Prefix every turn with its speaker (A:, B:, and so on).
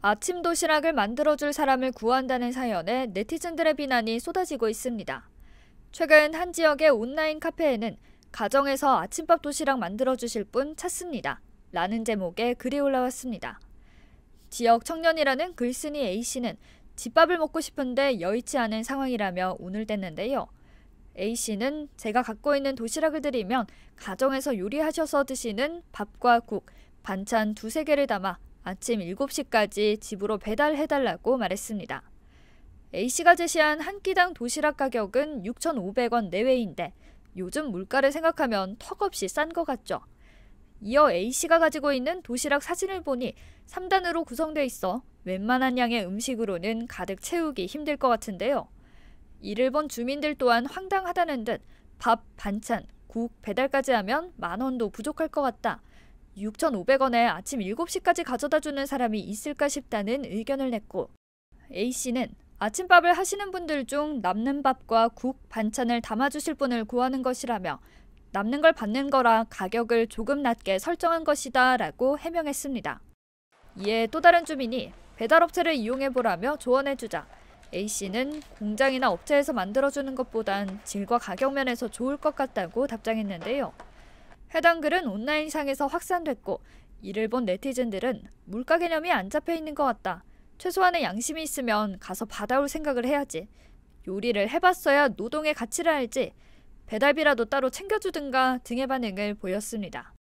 A: 아침 도시락을 만들어줄 사람을 구한다는 사연에 네티즌들의 비난이 쏟아지고 있습니다. 최근 한 지역의 온라인 카페에는 가정에서 아침밥 도시락 만들어주실 분 찾습니다. 라는 제목의 글이 올라왔습니다. 지역 청년이라는 글쓴이 A씨는 집밥을 먹고 싶은데 여의치 않은 상황이라며 운을 뗐는데요. A씨는 제가 갖고 있는 도시락을 드리면 가정에서 요리하셔서 드시는 밥과 국, 반찬 두세 개를 담아 아침 7시까지 집으로 배달해달라고 말했습니다. A씨가 제시한 한 끼당 도시락 가격은 6,500원 내외인데 요즘 물가를 생각하면 턱없이 싼 것 같죠. 이어 A씨가 가지고 있는 도시락 사진을 보니 3단으로 구성돼 있어 웬만한 양의 음식으로는 가득 채우기 힘들 것 같은데요. 이를 본 주민들 또한 황당하다는 듯 밥, 반찬, 국, 배달까지 하면 만 원도 부족할 것 같다. 6,500원에 아침 7시까지 가져다 주는 사람이 있을까 싶다는 의견을 냈고 A씨는 아침밥을 하시는 분들 중 남는 밥과 국, 반찬을 담아주실 분을 구하는 것이라며 남는 걸 받는 거라 가격을 조금 낮게 설정한 것이다 라고 해명했습니다. 이에 또 다른 주민이 배달업체를 이용해보라며 조언해주자 A씨는 공장이나 업체에서 만들어주는 것보단 질과 가격 면에서 좋을 것 같다고 답장했는데요. 해당 글은 온라인상에서 확산됐고 이를 본 네티즌들은 물가 개념이 안 잡혀 있는 것 같다. 최소한의 양심이 있으면 가서 받아올 생각을 해야지. 요리를 해봤어야 노동의 가치를 알지. 배달비라도 따로 챙겨주든가 등의 반응을 보였습니다.